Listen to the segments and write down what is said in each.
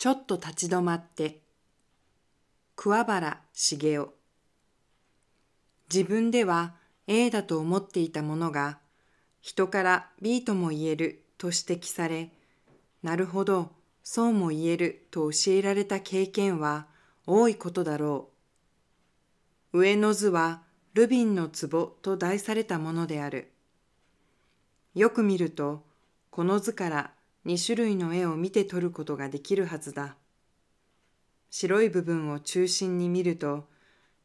ちょっと立ち止まって、桑原茂雄。自分では A だと思っていたものが、人から B とも言えると指摘され、なるほど、そうも言えると教えられた経験は多いことだろう。上の図はルビンの壺と題されたものである。よく見ると、この図から2種類の絵を見て撮ることができるはずだ。白い部分を中心に見ると、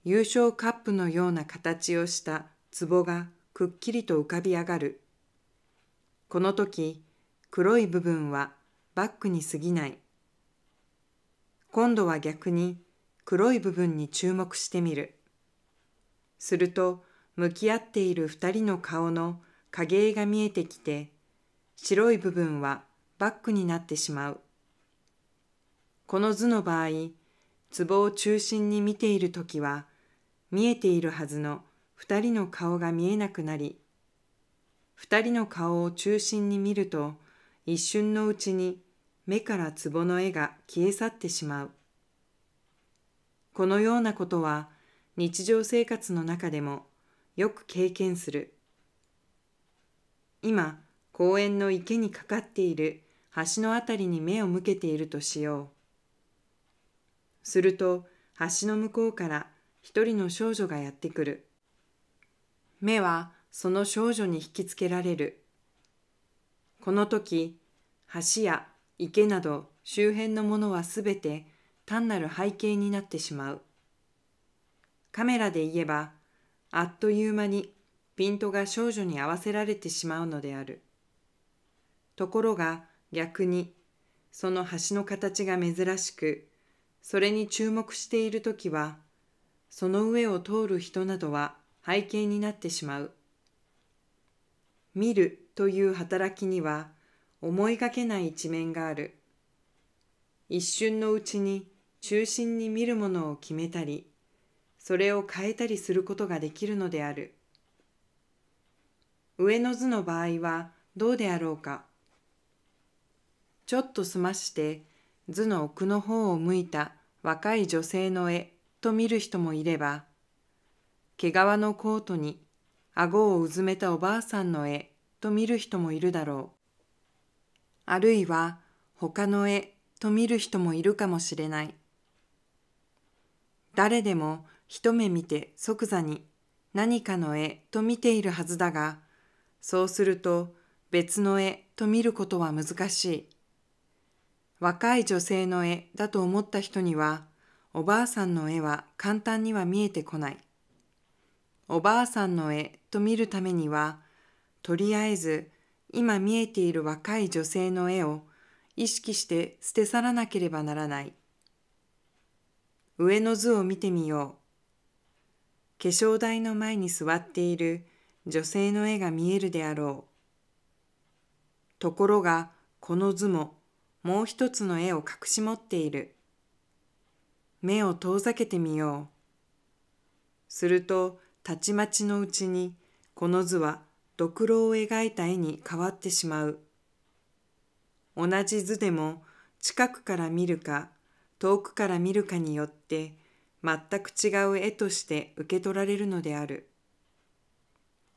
優勝カップのような形をした壺がくっきりと浮かび上がる。この時、黒い部分はバックに過ぎない。今度は逆に黒い部分に注目してみる。すると、向き合っている二人の顔の影絵が見えてきて、白い部分はバックになってしまう。この図の場合、壺を中心に見ているときは、見えているはずの二人の顔が見えなくなり、二人の顔を中心に見ると、一瞬のうちに目から壺の絵が消え去ってしまう。このようなことは日常生活の中でもよく経験する。今、公園の池にかかっている橋の辺りに目を向けているとしよう。すると橋の向こうから一人の少女がやってくる。目はその少女に引きつけられる。この時、橋や池など周辺のものはすべて単なる背景になってしまう。カメラで言えば、あっという間にピントが少女に合わせられてしまうのである。ところが、逆にその橋の形が珍しくそれに注目している時はその上を通る人などは背景になってしまう見るという働きには思いがけない一面がある一瞬のうちに中心に見るものを決めたりそれを変えたりすることができるのである上の図の場合はどうであろうかちょっとすまして図の奥の方を向いた若い女性の絵と見る人もいれば毛皮のコートに顎をうずめたおばあさんの絵と見る人もいるだろうあるいは他の絵と見る人もいるかもしれない誰でも一目見て即座に何かの絵と見ているはずだがそうすると別の絵と見ることは難しい。若い女性の絵だと思った人には、おばあさんの絵は簡単には見えてこない。おばあさんの絵と見るためには、とりあえず今見えている若い女性の絵を意識して捨て去らなければならない。上の図を見てみよう。化粧台の前に座っている女性の絵が見えるであろう。ところが、この図ももう一つの絵を隠し持っている。目を遠ざけてみよう。すると、たちまちのうちに、この図は、ドクロを描いた絵に変わってしまう。同じ図でも、近くから見るか、遠くから見るかによって、全く違う絵として受け取られるのである。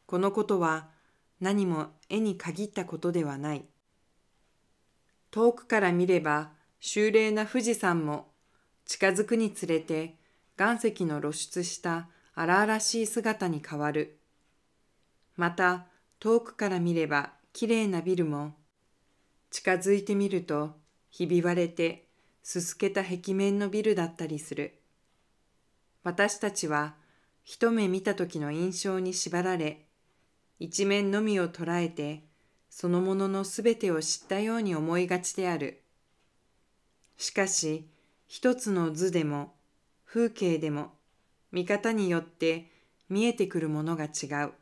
このことは、何も絵に限ったことではない。遠くから見れば秀麗な富士山も近づくにつれて岩石の露出した荒々しい姿に変わる。また遠くから見ればきれいなビルも近づいてみるとひび割れてすすけた壁面のビルだったりする。私たちは一目見た時の印象に縛られ一面のみを捉えてそのもののすべてを知ったように思いがちである。しかし、一つの図でも、風景でも、見方によって見えてくるものが違う。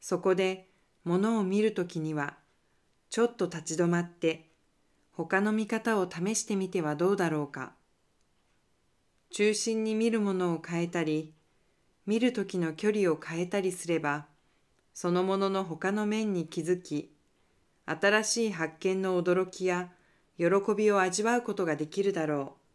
そこで、ものを見るときには、ちょっと立ち止まって、他の見方を試してみてはどうだろうか。中心に見るものを変えたり、見るときの距離を変えたりすれば、そのものの他の面に気づき、新しい発見の驚きや喜びを味わうことができるだろう。